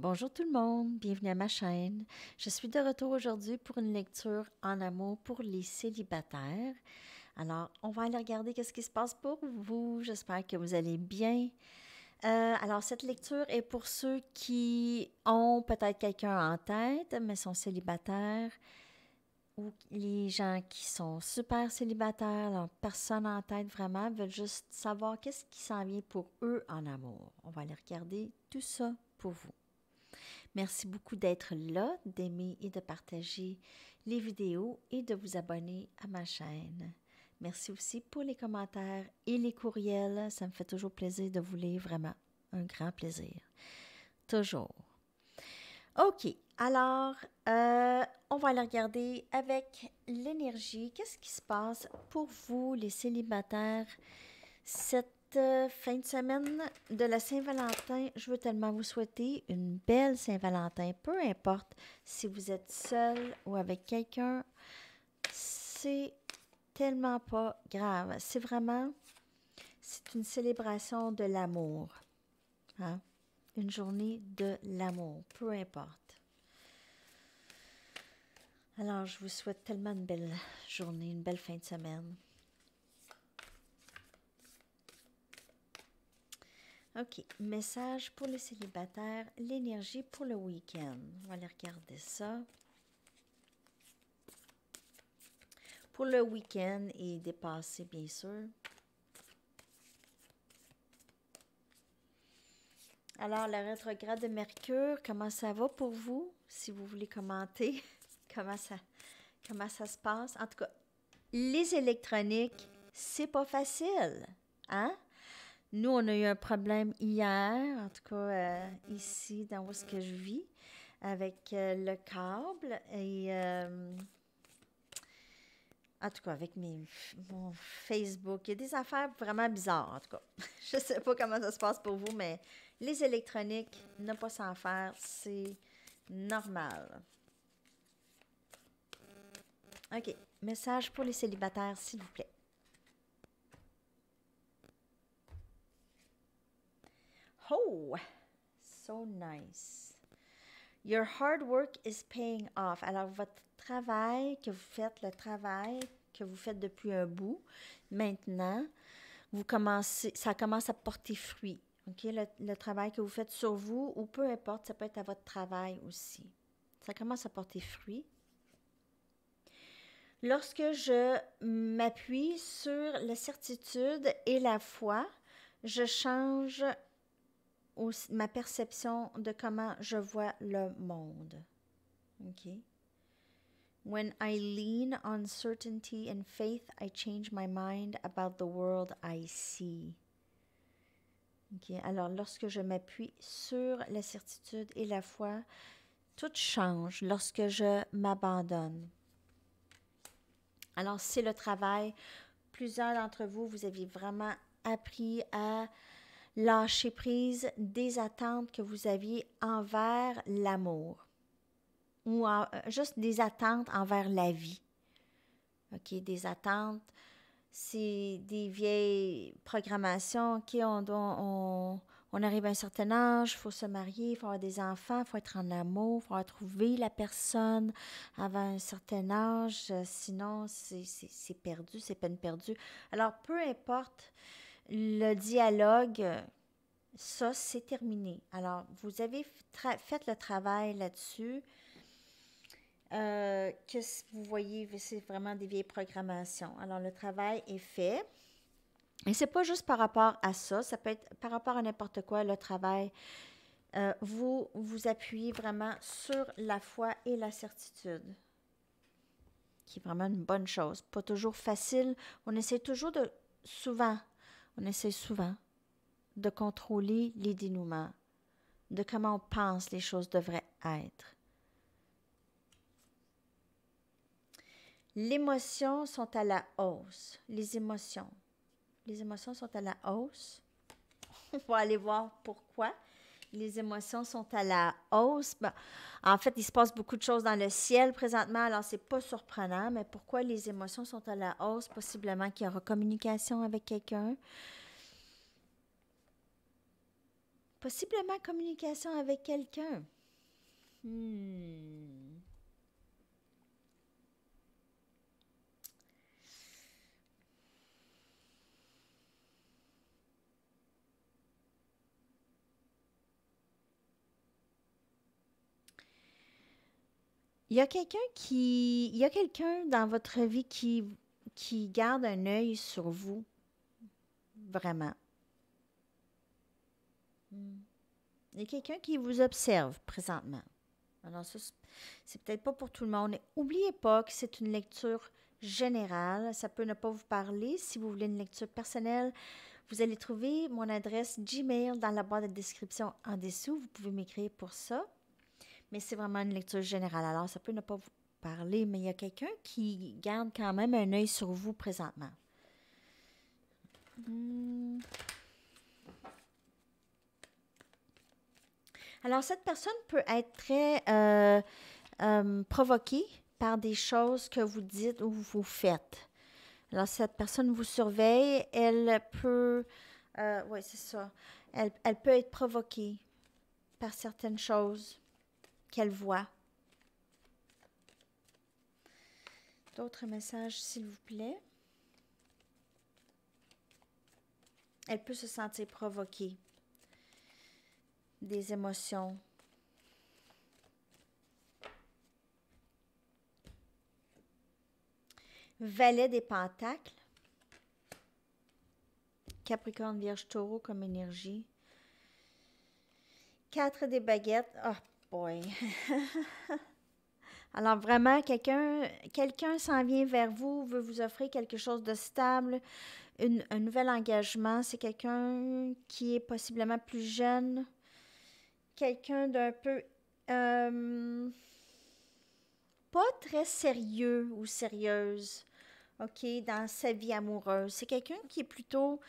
Bonjour tout le monde, bienvenue à ma chaîne. Je suis de retour aujourd'hui pour une lecture en amour pour les célibataires. Alors, on va aller regarder qu'est-ce qui se passe pour vous. J'espère que vous allez bien. Euh, alors, cette lecture est pour ceux qui ont peut-être quelqu'un en tête, mais sont célibataires, ou les gens qui sont super célibataires, alors personne en tête vraiment, veulent juste savoir qu'est-ce qui s'en vient pour eux en amour. On va aller regarder tout ça pour vous. Merci beaucoup d'être là, d'aimer et de partager les vidéos et de vous abonner à ma chaîne. Merci aussi pour les commentaires et les courriels. Ça me fait toujours plaisir de vous lire, vraiment. Un grand plaisir. Toujours. OK. Alors, euh, on va aller regarder avec l'énergie. Qu'est-ce qui se passe pour vous, les célibataires, cette euh, fin de semaine de la Saint-Valentin, je veux tellement vous souhaiter une belle Saint-Valentin, peu importe si vous êtes seul ou avec quelqu'un. C'est tellement pas grave. C'est vraiment, c'est une célébration de l'amour. Hein? Une journée de l'amour, peu importe. Alors, je vous souhaite tellement une belle journée, une belle fin de semaine. OK. Message pour les célibataires, l'énergie pour le week-end. On va aller regarder ça. Pour le week-end et dépasser, bien sûr. Alors, le rétrograde de Mercure, comment ça va pour vous? Si vous voulez commenter, comment ça, comment ça se passe? En tout cas, les électroniques, c'est pas facile. Hein? Nous, on a eu un problème hier, en tout cas euh, ici, dans où est-ce que je vis, avec euh, le câble et... Euh, en tout cas, avec mes, mon Facebook, il y a des affaires vraiment bizarres, en tout cas. je ne sais pas comment ça se passe pour vous, mais les électroniques, ne pas s'en faire, c'est normal. OK. Message pour les célibataires, s'il vous plaît. Oh, so nice. Your hard work is paying off. Alors, votre travail que vous faites, le travail que vous faites depuis un bout, maintenant, vous commencez, ça commence à porter fruit. OK? le travail que vous faites sur vous, ou peu importe, ça peut être à votre travail aussi. Ça commence à porter fruit. Lorsque je m'appuie sur la certitude et la foi, je change ma perception de comment je vois le monde. OK? When I lean on certainty and faith, I change my mind about the world I see. Okay. Alors, lorsque je m'appuie sur la certitude et la foi, tout change lorsque je m'abandonne. Alors, c'est le travail. Plusieurs d'entre vous, vous aviez vraiment appris à lâcher prise des attentes que vous aviez envers l'amour ou euh, juste des attentes envers la vie. OK, des attentes, c'est des vieilles programmations. qui ont on, on arrive à un certain âge, il faut se marier, il faut avoir des enfants, il faut être en amour, il faut trouver la personne avant un certain âge. Euh, sinon, c'est perdu, c'est peine perdue. Alors, peu importe le dialogue, ça, c'est terminé. Alors, vous avez fait le travail là-dessus. Euh, qu'est-ce que vous voyez, c'est vraiment des vieilles programmations. Alors, le travail est fait. Et c'est pas juste par rapport à ça, ça peut être par rapport à n'importe quoi, le travail. Euh, vous vous appuyez vraiment sur la foi et la certitude, qui est vraiment une bonne chose. Pas toujours facile. On essaie toujours de, souvent, on essaie souvent de contrôler les dénouements, de comment on pense les choses devraient être. Les émotions sont à la hausse. Les émotions. Les émotions sont à la hausse. on va aller voir pourquoi les émotions sont à la hausse. Ben, en fait, il se passe beaucoup de choses dans le ciel présentement, alors c'est pas surprenant, mais pourquoi les émotions sont à la hausse? Possiblement qu'il y aura communication avec quelqu'un. Possiblement communication avec quelqu'un. Hmm. Il y a quelqu'un qui. a quelqu'un dans votre vie qui, qui garde un œil sur vous. Vraiment. Hmm. Il y a quelqu'un qui vous observe présentement. Alors, ça, c'est peut-être pas pour tout le monde. N'oubliez pas que c'est une lecture générale. Ça peut ne pas vous parler. Si vous voulez une lecture personnelle, vous allez trouver mon adresse Gmail dans la boîte de description en dessous. Vous pouvez m'écrire pour ça mais c'est vraiment une lecture générale. Alors, ça peut ne pas vous parler, mais il y a quelqu'un qui garde quand même un œil sur vous présentement. Hmm. Alors, cette personne peut être très euh, euh, provoquée par des choses que vous dites ou vous faites. Alors, cette personne vous surveille, elle peut... Euh, oui, c'est ça. elle peut être provoquée par certaines choses qu'elle voit. D'autres messages, s'il vous plaît. Elle peut se sentir provoquée. Des émotions. Valet des Pentacles. Capricorne, Vierge, Taureau comme énergie. Quatre des baguettes. Ah! boy. Alors vraiment, quelqu'un quelqu'un s'en vient vers vous, veut vous offrir quelque chose de stable, un nouvel engagement. C'est quelqu'un qui est possiblement plus jeune, quelqu'un d'un peu euh, pas très sérieux ou sérieuse, OK, dans sa vie amoureuse. C'est quelqu'un qui est plutôt...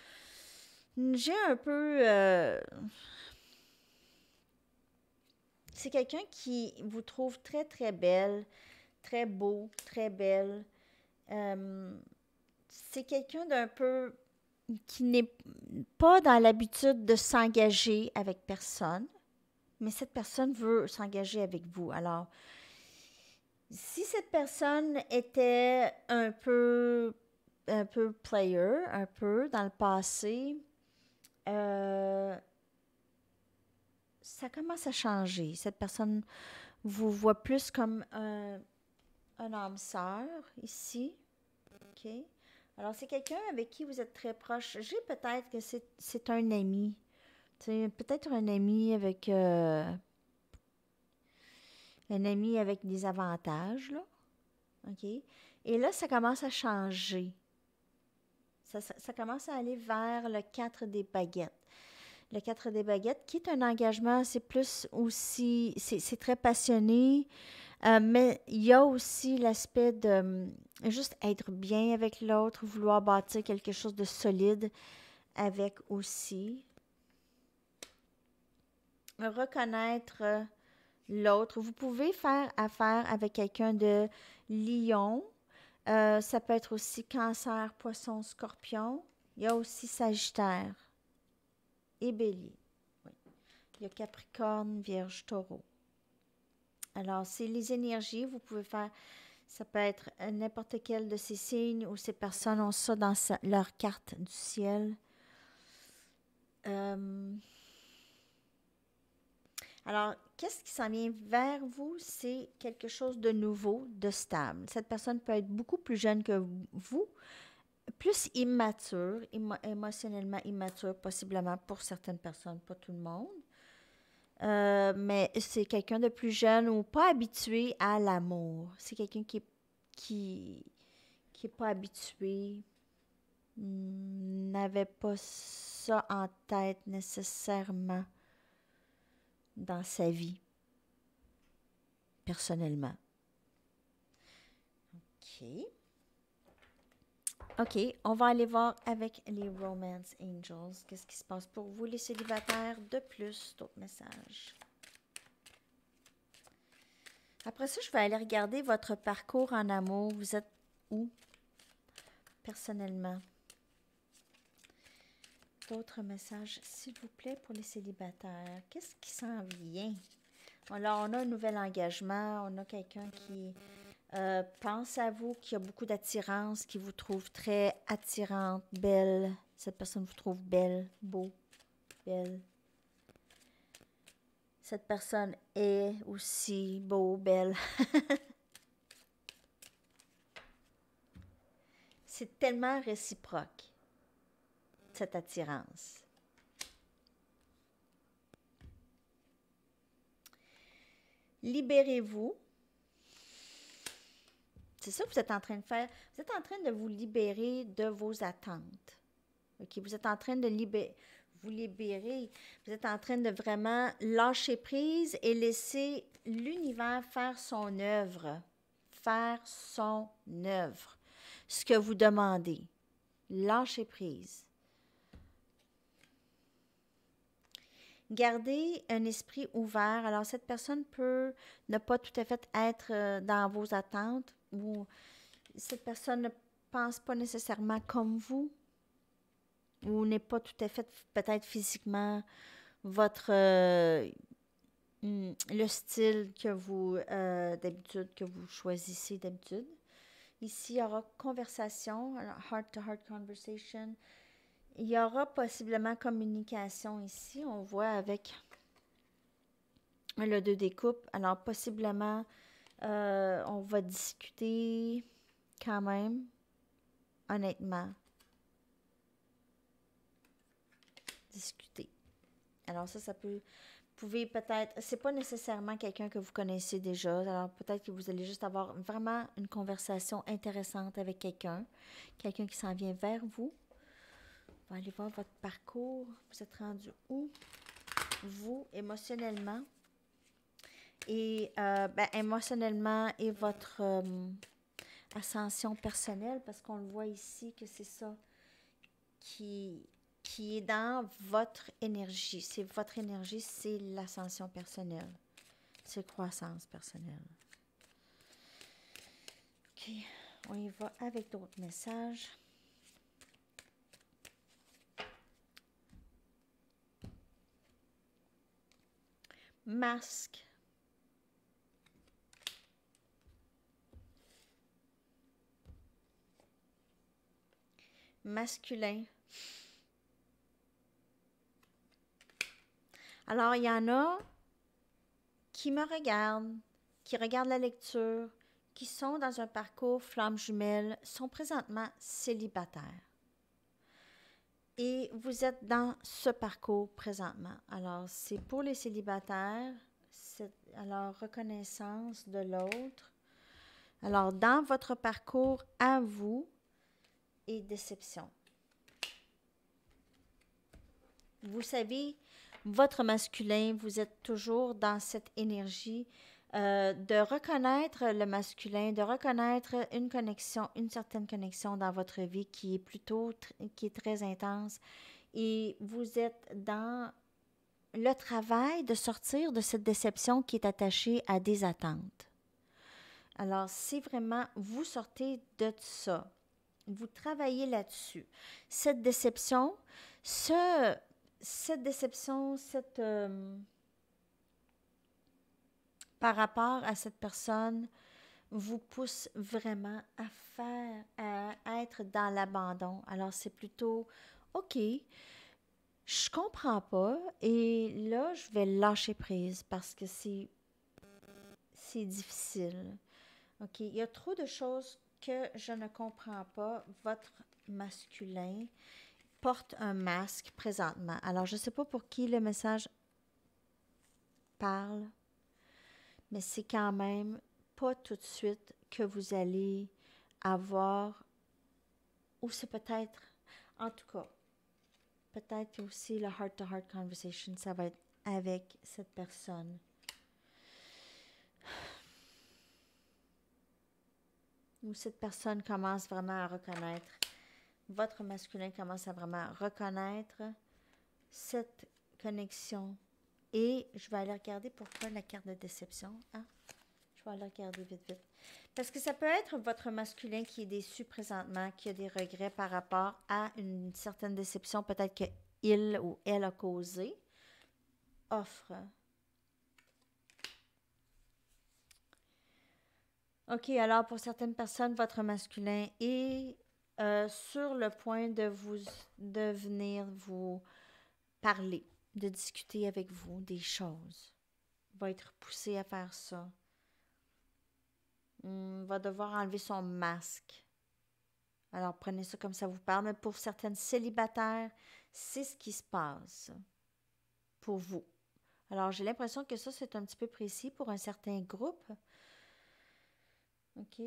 J'ai un peu... Euh, c'est quelqu'un qui vous trouve très, très belle, très beau, très belle. Euh, c'est quelqu'un d'un peu qui n'est pas dans l'habitude de s'engager avec personne, mais cette personne veut s'engager avec vous. Alors, si cette personne était un peu, un peu player, un peu dans le passé, euh, ça commence à changer. Cette personne vous voit plus comme un, un âme sœur ici. OK? Alors, c'est quelqu'un avec qui vous êtes très proche. J'ai peut-être que c'est un ami. C'est peut-être un ami avec. Euh, un ami avec des avantages, là. OK? Et là, ça commence à changer. Ça, ça commence à aller vers le 4 des baguettes le 4 des baguettes, qui est un engagement, c'est plus aussi, c'est très passionné, euh, mais il y a aussi l'aspect de euh, juste être bien avec l'autre, vouloir bâtir quelque chose de solide avec aussi. Reconnaître euh, l'autre. Vous pouvez faire affaire avec quelqu'un de lion. ça peut être aussi cancer, poisson, scorpion. Il y a aussi sagittaire et bélier. Il y a Capricorne, Vierge, Taureau. Alors, c'est les énergies, vous pouvez faire, ça peut être n'importe quel de ces signes ou ces personnes ont ça dans leur carte du ciel. Euh, alors, qu'est-ce qui s'en vient vers vous? C'est quelque chose de nouveau, de stable. Cette personne peut être beaucoup plus jeune que vous, plus immature, émotionnellement immature, possiblement pour certaines personnes, pas tout le monde. Euh, mais c'est quelqu'un de plus jeune ou pas habitué à l'amour. C'est quelqu'un qui n'est qui, qui pas habitué, hmm, n'avait pas ça en tête nécessairement dans sa vie, personnellement. OK. OK, on va aller voir avec les Romance Angels. Qu'est-ce qui se passe pour vous, les célibataires? De plus, d'autres messages. Après ça, je vais aller regarder votre parcours en amour. Vous êtes où, personnellement? D'autres messages, s'il vous plaît, pour les célibataires. Qu'est-ce qui s'en vient? Alors, on a un nouvel engagement. On a quelqu'un qui euh, pensez à vous qui a beaucoup d'attirance, qui vous trouve très attirante, belle. Cette personne vous trouve belle, beau, belle. Cette personne est aussi beau, belle. C'est tellement réciproque, cette attirance. Libérez-vous c'est ça que vous êtes en train de faire. Vous êtes en train de vous libérer de vos attentes. Vous êtes en train de vous libérer. Vous êtes en train de vraiment lâcher prise et laisser l'univers faire son œuvre. Faire son œuvre. Ce que vous demandez. Lâcher prise. Gardez un esprit ouvert. Alors, cette personne peut ne pas tout à fait être euh, dans vos attentes, ou cette personne ne pense pas nécessairement comme vous ou n'est pas tout à fait peut-être physiquement votre euh, hmm, le style que vous euh, d'habitude que vous choisissez d'habitude. Ici, il y aura conversation, heart to heart conversation. Il y aura possiblement communication ici, on voit avec le deux des Alors possiblement euh, on va discuter quand même, honnêtement. Discuter. Alors ça, ça peut... Vous pouvez peut-être... C'est pas nécessairement quelqu'un que vous connaissez déjà. Alors peut-être que vous allez juste avoir vraiment une conversation intéressante avec quelqu'un. Quelqu'un qui s'en vient vers vous. On va aller voir votre parcours. Vous êtes rendu où? Vous, émotionnellement et euh, ben, émotionnellement et votre euh, ascension personnelle, parce qu'on le voit ici que c'est ça qui, est dans votre énergie. C'est votre énergie, c'est l'ascension personnelle. C'est croissance personnelle. OK, on y va avec d'autres messages. Masque masculin. Alors, il y en a qui me regardent, qui regardent la lecture, qui sont dans un parcours flamme jumelle, sont présentement célibataires. Et vous êtes dans ce parcours présentement. Alors, c'est pour les célibataires, c'est alors reconnaissance de l'autre. Alors, dans votre parcours à vous, et déception. Vous savez, votre masculin, vous êtes toujours dans cette énergie euh, de reconnaître le masculin, de reconnaître une connexion, une certaine connexion dans votre vie qui est plutôt, qui est très intense. Et vous êtes dans le travail de sortir de cette déception qui est attachée à des attentes. Alors, c'est vraiment, vous sortez de ça. Vous travaillez là-dessus. Cette déception, ce, cette déception, cette, euh, par rapport à cette personne, vous pousse vraiment à faire, à être dans l'abandon. Alors, c'est plutôt, OK, je comprends pas et là, je vais lâcher prise parce que c'est, c'est difficile. OK, il y a trop de choses que je ne comprends pas, votre masculin porte un masque présentement. Alors, je ne sais pas pour qui le message parle, mais c'est quand même pas tout de suite que vous allez avoir, ou c'est peut-être, en tout cas, peut-être aussi le heart-to-heart -heart conversation, ça va être avec cette personne où cette personne commence vraiment à reconnaître, votre masculin commence à vraiment reconnaître cette connexion. Et je vais aller regarder pourquoi la carte de déception. Hein? Je vais aller regarder vite, vite. Parce que ça peut être votre masculin qui est déçu présentement, qui a des regrets par rapport à une certaine déception, peut-être qu'il ou elle a causé. Offre OK, alors pour certaines personnes, votre masculin est euh, sur le point de vous de venir vous parler, de discuter avec vous des choses. va être poussé à faire ça. Il hmm, va devoir enlever son masque. Alors prenez ça comme ça vous parle, mais pour certaines célibataires, c'est ce qui se passe pour vous. Alors j'ai l'impression que ça, c'est un petit peu précis pour un certain groupe. OK?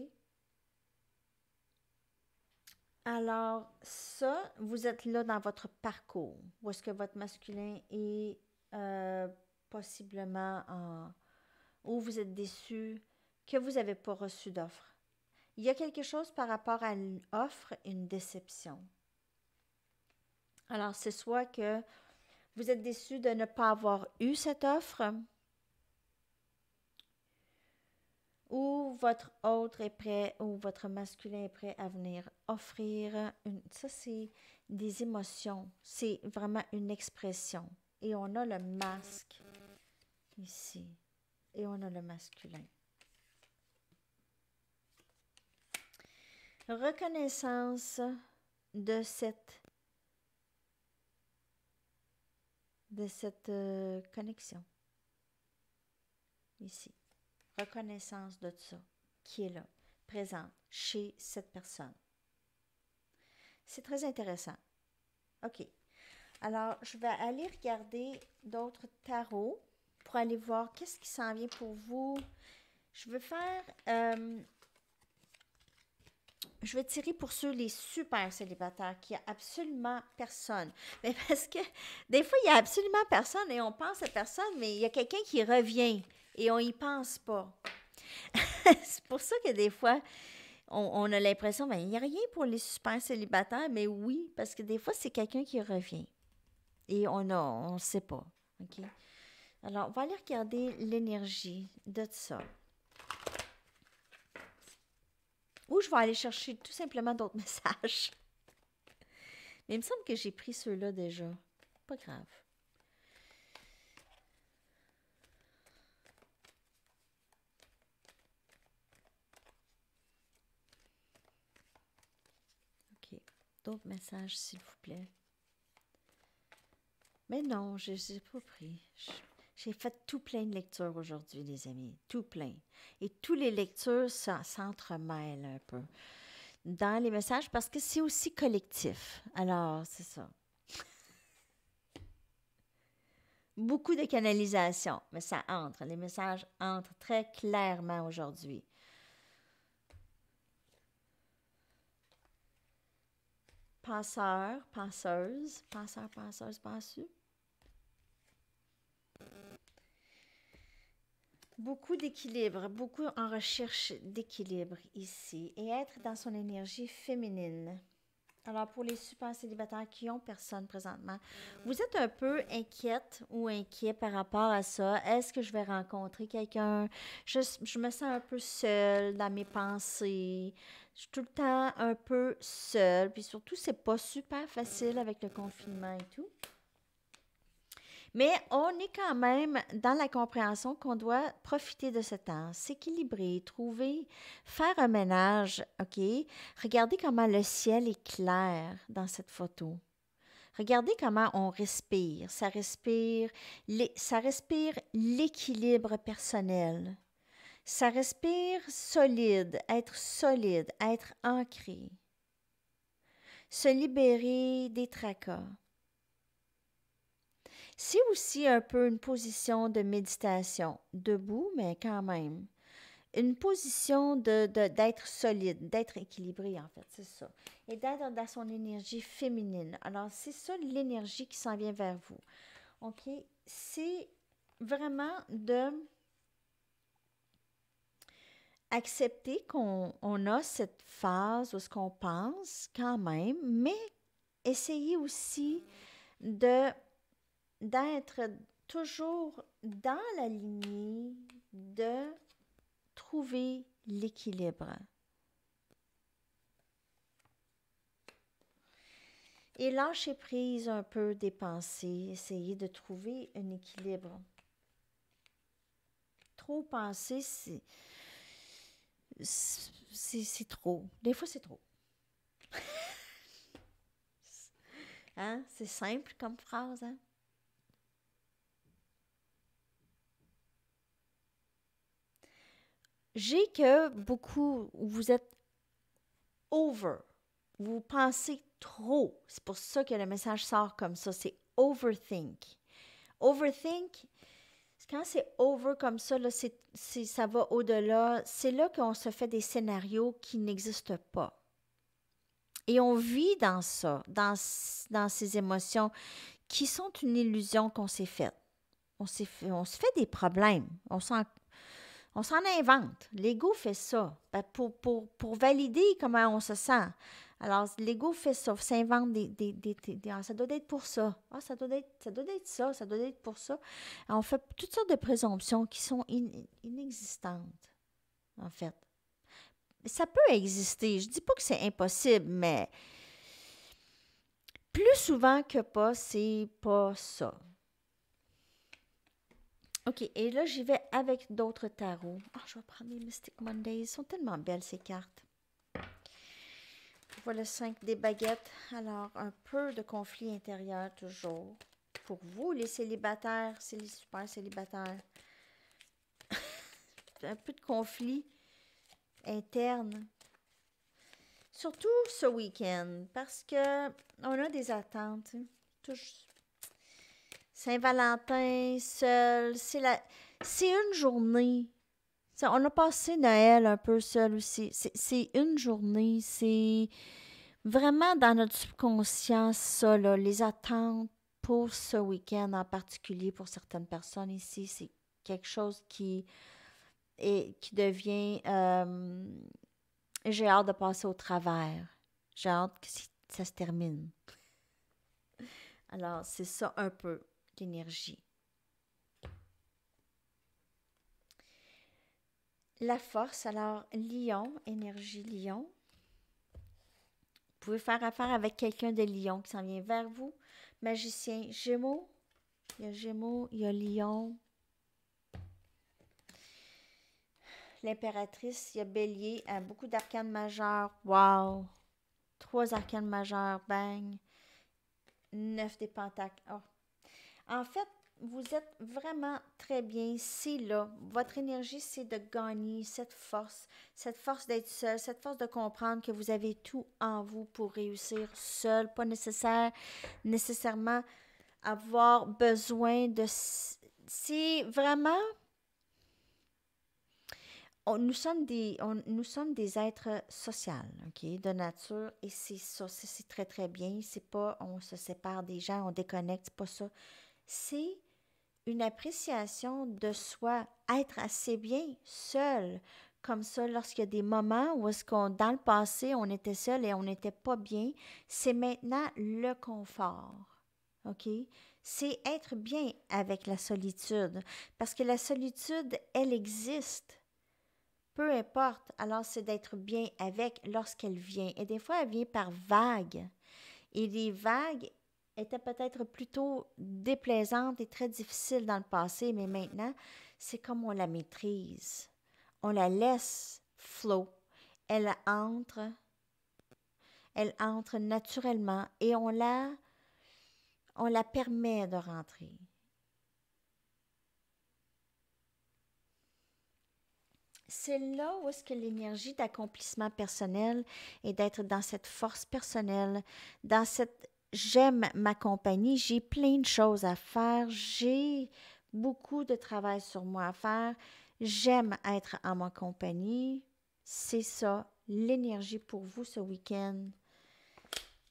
Alors, ça, vous êtes là dans votre parcours, où est-ce que votre masculin est euh, possiblement en... où vous êtes déçu, que vous n'avez pas reçu d'offre. Il y a quelque chose par rapport à une offre, une déception. Alors, c'est soit que vous êtes déçu de ne pas avoir eu cette offre, Ou votre autre est prêt, ou votre masculin est prêt à venir offrir une... Ça, c'est des émotions. C'est vraiment une expression. Et on a le masque ici. Et on a le masculin. Reconnaissance de cette de cette euh, connexion ici reconnaissance de ça qui est là, présente chez cette personne. C'est très intéressant. OK. Alors, je vais aller regarder d'autres tarots pour aller voir qu'est-ce qui s'en vient pour vous. Je veux faire... Euh, je vais tirer pour ceux les super célibataires qui a absolument personne. Mais parce que des fois, il n'y a absolument personne et on pense à personne, mais il y a quelqu'un qui revient et on n'y pense pas. c'est pour ça que des fois, on, a l'impression, ben, il n'y a rien pour les suspens célibataires, mais oui, parce que des fois, c'est quelqu'un qui revient. Et on ne on sait pas. OK? Alors, on va aller regarder l'énergie de ça. Ou je vais aller chercher tout simplement d'autres messages. Mais il me semble que j'ai pris ceux-là déjà. Pas grave. D'autres messages, s'il vous plaît. Mais non, je n'ai pas pris. J'ai fait tout plein de lectures aujourd'hui, les amis. Tout plein. Et toutes les lectures s'entremêlent un peu dans les messages parce que c'est aussi collectif. Alors, c'est ça. Beaucoup de canalisation, mais ça entre. Les messages entrent très clairement aujourd'hui. Passeur, penseuse, passeur, penseuse, pensu. Beaucoup d'équilibre, beaucoup en recherche d'équilibre ici et être dans son énergie féminine. Alors, pour les super célibataires qui ont personne présentement, vous êtes un peu inquiète ou inquiet par rapport à ça. Est-ce que je vais rencontrer quelqu'un? Je, me sens un peu seule dans mes pensées. Je suis tout le temps un peu seule. Puis surtout, c'est pas super facile avec le confinement et tout. Mais on est quand même dans la compréhension qu'on doit profiter de ce temps, s'équilibrer, trouver, faire un ménage, OK? Regardez comment le ciel est clair dans cette photo. Regardez comment on respire. Ça respire, ça respire l'équilibre personnel. Ça respire solide, être solide, être ancré. Se libérer des tracas. C'est aussi un peu une position de méditation, debout, mais quand même. Une position d'être de, solide, d'être équilibré, en fait, c'est ça. Et d'être dans son énergie féminine. Alors, c'est ça l'énergie qui s'en vient vers vous. OK? C'est vraiment de accepter qu'on a cette phase où ce qu'on pense quand même, mais essayer aussi de d'être toujours dans la lignée de trouver l'équilibre. Et lâcher prise un peu des pensées, essayer de trouver un équilibre. Trop penser, c'est, c'est, trop. Des fois, c'est trop. hein? C'est simple comme phrase, hein? j'ai que beaucoup, vous êtes over, vous pensez trop. C'est pour ça que le message sort comme ça, c'est overthink. Overthink, quand c'est over comme ça, là, ça va au-delà. C'est là qu'on se fait des scénarios qui n'existent pas. Et on vit dans ça, dans, dans ces émotions qui sont une illusion qu'on s'est faite. On, on se fait des problèmes. On s'en on s'en invente. L'ego fait ça ben, pour, valider comment on se sent. Alors, l'ego fait ça, s'invente des, des, ah, ça doit être pour ça. Ah, ça doit être, ça doit être ça, ça doit être pour ça. on fait toutes sortes de présomptions qui sont inexistantes, en fait. Ça peut exister. Je ne dis pas que c'est impossible, mais plus souvent que pas, c'est pas ça. OK. Et là, j'y vais avec d'autres tarots. Oh, je vais prendre les Mystic Mondays. Ils sont tellement belles, ces cartes. Voilà 5 des baguettes. Alors, un peu de conflit intérieur toujours. Pour vous, les célibataires, c'est les super célibataires. un peu de conflit interne. Surtout ce week-end, parce que on a des attentes. Toujours. Saint-Valentin, seul, c'est la... C'est une journée. on a passé Noël un peu seul aussi. C'est une journée. C'est vraiment dans notre subconscience, ça, là, les attentes pour ce week-end en particulier, pour certaines personnes ici, c'est quelque chose qui, qui devient. Euh, j'ai hâte de passer au travers. J'ai hâte que ça se termine. Alors, c'est ça un peu d'énergie. La force, alors lion, énergie lion. Vous pouvez faire affaire avec quelqu'un de lion qui s'en vient vers vous. Magicien gémeaux. Il y a gémeaux, il y a lion. L'impératrice, il y a bélier. Hein, beaucoup d'arcanes majeurs. Wow! Trois arcanes majeures. Bang! Neuf des pentacles. Oh, en fait, vous êtes vraiment très bien ici, là. Votre énergie, c'est de gagner cette force, cette force d'être seul, cette force de comprendre que vous avez tout en vous pour réussir seul, pas nécessaire, nécessairement avoir besoin de... C'est vraiment... On, nous, sommes des, nous sommes des êtres sociaux, OK, de nature, et c'est ça, c'est très, très bien. C'est pas on se sépare des gens, on déconnecte, c'est pas ça c'est une appréciation de soi, être assez bien seul. Comme ça, lorsqu'il y a des moments où ce qu'on, dans le passé, on était seul et on n'était pas bien, c'est maintenant le confort. OK? C'est être bien avec la solitude. Parce que la solitude, elle existe. Peu importe. Alors, c'est d'être bien avec lorsqu'elle vient. Et des fois, elle vient par vagues. Et les vagues, était peut-être plutôt déplaisante et très difficile dans le passé, mais maintenant, c'est comme on la maîtrise. On la laisse flow. Elle entre, elle entre naturellement et on la, on la permet de rentrer. c'est là où est-ce que l'énergie d'accomplissement personnel et d'être dans cette force personnelle, dans cette j'aime ma compagnie, j'ai plein de choses à faire, j'ai beaucoup de travail sur moi à faire, j'aime être en ma compagnie. C'est ça, l'énergie pour vous ce week-end.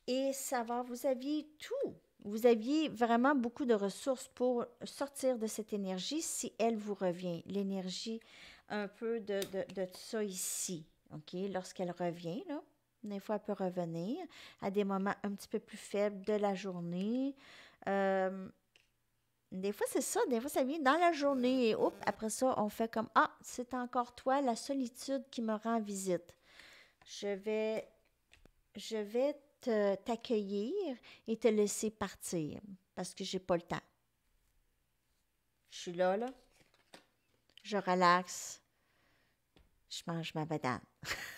Et ça va, vous aviez tout. Vous aviez vraiment beaucoup de ressources pour sortir de cette énergie si elle vous revient. L'énergie un peu de, de, ça ici, OK, lorsqu'elle revient, là. Des fois, elle peut revenir à des moments un petit peu plus faibles de la journée. Euh, des fois, c'est ça. Des fois, ça vient dans la journée et hop, après ça, on fait comme Ah, c'est encore toi, la solitude qui me rend visite. Je vais, je vais t'accueillir et te laisser partir parce que je n'ai pas le temps. Je suis là, là. Je relaxe. Je mange ma banane. »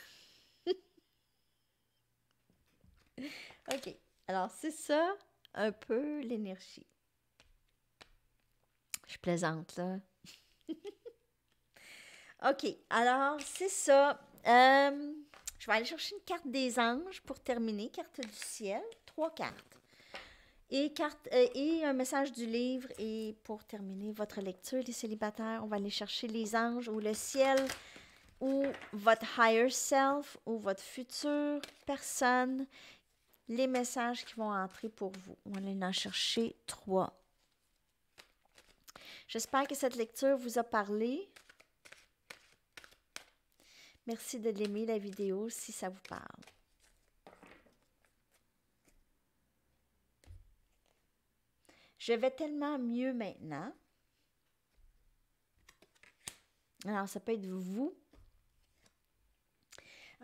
OK. Alors, c'est ça un peu l'énergie. Je plaisante, là. OK. Alors, c'est ça. Euh, je vais aller chercher une carte des anges pour terminer. Carte du ciel. Trois cartes. Et, carte, euh, et un message du livre. Et pour terminer votre lecture, les célibataires, on va aller chercher les anges ou le ciel ou votre higher self ou votre future personne les messages qui vont entrer pour vous. On va en chercher trois. J'espère que cette lecture vous a parlé. Merci de l'aimer, la vidéo, si ça vous parle. Je vais tellement mieux maintenant. Alors, ça peut être vous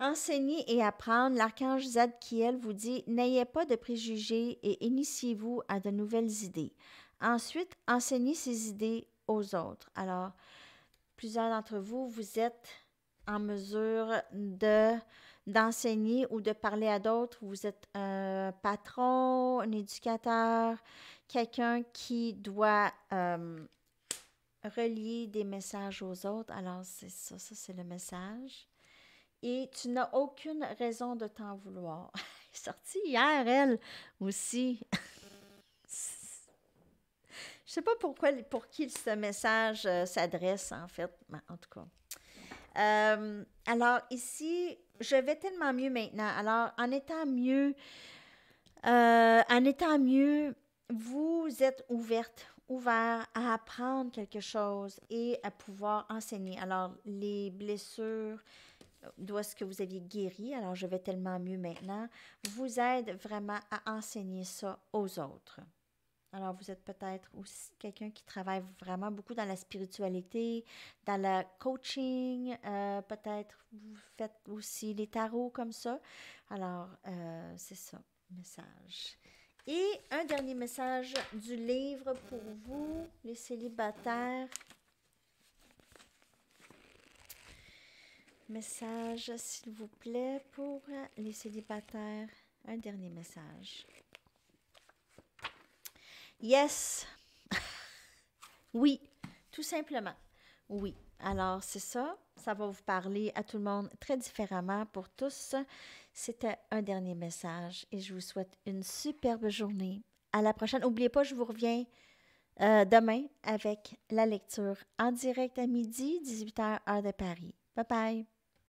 Enseigner et apprendre, l'archange Zadkiel vous dit N'ayez pas de préjugés et initiez-vous à de nouvelles idées. Ensuite, enseignez ces idées aux autres. Alors, plusieurs d'entre vous, vous êtes en mesure de d'enseigner ou de parler à d'autres. Vous êtes un patron, un éducateur, quelqu'un qui doit euh, relier des messages aux autres. Alors, c'est ça, ça c'est le message et tu n'as aucune raison de t'en vouloir. Elle est sortie hier, elle aussi. Je sais pas pourquoi, pour qui ce message euh, s'adresse, en fait, en tout cas. Euh, alors, ici, je vais tellement mieux maintenant. Alors, en étant mieux, euh, en étant mieux, vous êtes ouverte, ouvert à apprendre quelque chose et à pouvoir enseigner. Alors, les blessures d'où est-ce que vous aviez guéri, alors je vais tellement mieux maintenant, vous aide vraiment à enseigner ça aux autres. Alors, vous êtes peut-être aussi quelqu'un qui travaille vraiment beaucoup dans la spiritualité, dans le coaching, euh, peut-être vous faites aussi les tarots comme ça. Alors, euh, c'est ça, message. Et un dernier message du livre pour vous, les célibataires. Message, s'il vous plaît, pour les célibataires. Un dernier message. Yes. oui, tout simplement. Oui. Alors, c'est ça. Ça va vous parler à tout le monde très différemment pour tous. C'était un dernier message et je vous souhaite une superbe journée. À la prochaine. N'oubliez pas, je vous reviens euh, demain avec la lecture en direct à midi, 18h, heure de Paris. Bye bye.